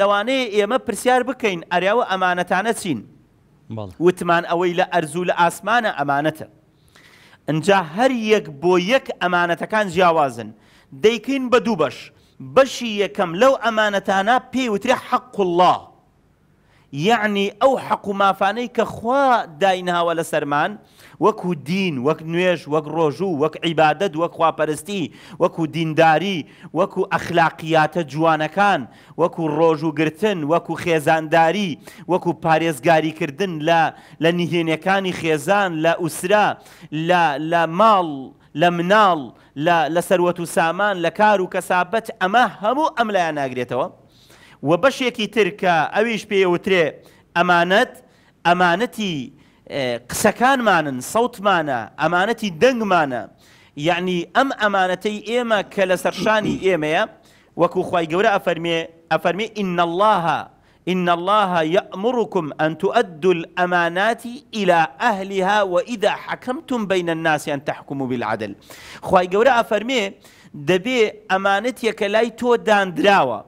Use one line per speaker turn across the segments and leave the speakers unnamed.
لەوانەیە ئێمە پرسیار بکەین ئەریاوە ئەمانەتانە چین وتمان ئەوەی لە ئەرزوو لە ئاسمانە ئەمانەتە ئەجا هەر یەک بۆ یەک ئەمانەتەکان جیاوازن دەیکەین بە دوو بەش بەشی یەکەم لەو ئەمانەتانە پێوتری حەق الله یعنی ئەو حەق و مافانەی کە خوا داینهاوە لە سەرمان وەکو دین وەک نوێژ وەک ڕۆژوو وەک عیبادت وەک خواپەرستی وەکو دینداری وەکو ئەخلاقیاتە جوانەکان وەکو ڕۆژ و گرتن وەکو خێزانداری وەکو پارێزگاریکردن لە لە نهێنەکانی خێزان لە ئووسرا لە ماڵ لە مناڵ لە سەروەت و سامان لە کار و کەسابەت ئەمە هەموو ئەم لایە ناگرێتەوە و بەشێکی ترکە ئەویش پێوترێ ئەمانەت ئەمانەتی قسەکانمانن سەوتمانە ئەمانەتی مانا یعنی ئەم ئەمانەتەی ئێمە کە لە سەرشانی ئێمەیە وەکو خی گەورە افرمي افرمي إن الله إن الله يأمركم أن تؤدوا الأمانات إلى أهلها وإذا حكمتم بين الناس أن تحكموا بالعدل خواهي قورا أفرمي دبي امانتي كلايتو تو دان دراوة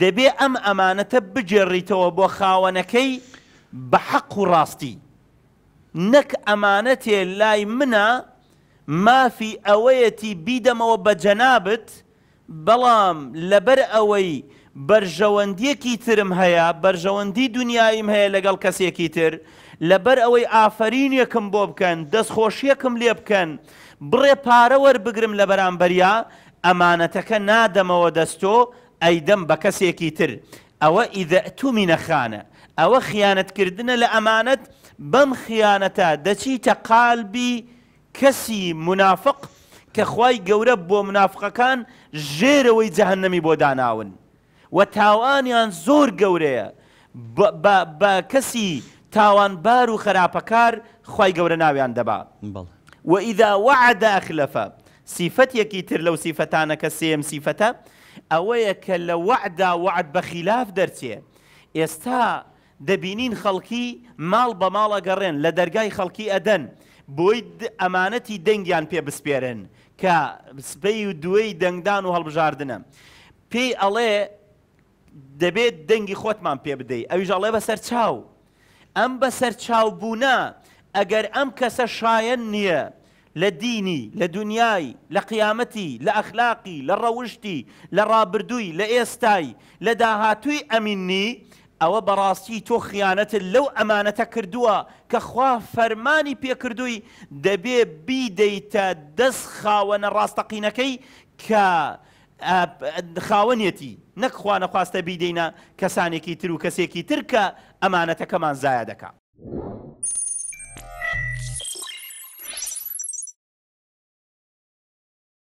دەبێ ئەم ئەمانەتە بجێڕیتەوە بۆ خاوەنەکەی بە حەق و ڕاستی نەک ئەمانەتێ لای منە مافی ئەوەیەتی بیدەمەوە بە جەنابەت بەڵام لەبەر ئەوەی بەرژەوەندیەکی ترم هەیە بەرژەوەندی دنیایم هەیە لەگەڵ کەسێکی تر لەبەر ئەوەی ئافرینیەکم بۆ بکەن دەستخۆشیەکم لێ بکەن بڕێ پارە وەربگرم لە بەرامبەریا ئەمانەتەکە نادەمەوە دەستۆ ئەیدەم بە کەسێکی تر ئەوە ئیدە تومینە خانە ئەوە خیانەتکردنە لە ئەمانەت بەم خیانەتە دەچیتە قالبی کەسی منافق کە خی گەورە بۆ منافقەکان ژێرەوەی جەهنەمی بۆ داناون و تاوانیان زۆر گەورەیە بە کەسی تاوانبار و خراپەکار خی گەورە ناویان دەبات وئیدا وعدا ئەخلەفە سیفەتێکی تر لەو سیفەتانە کە سێم سیفەتە ئەوەیە کە لە وعدا وعد بە خلاف دەرچێ ئێستا دەبینین خەڵکی ماڵ بە ماڵە گەڕێن لە دەرگای خەڵکی ئەدەن بۆی ئەمانەتی دەنگیان پێ بسپێرن کە سبەی و دوێی دەنگدان و هەڵبژاردنە پێی ئەڵێ دەبێت دەنگی خۆتمان پێ بدەیت ئەویش ئەڵێ بەسەر چاو ئەم بەسەر چاو بوونا ئەگەر ئەم کەسە شایەن نییە لە دینی لە دنیای لە قیامەتی لە ئەخلاقی لە ڕەوشتی لە ڕابردووی لە ئێستای لە داهاتووی ئەمینی ئەوە بەڕاستی تۆ خیانەتت لەو ئەمانەتە کردووە کە خوا فەرمانی پێکردووی دەبێ بیدەیتە دەست خاوەنە ڕاستەقینەکەی کە خاوەنیەتی نەکخوا نەخواستە بیدەینە کەسانێکی تر و کەسێکی ترکە ئەمانەتەکەمان زایە دەکات.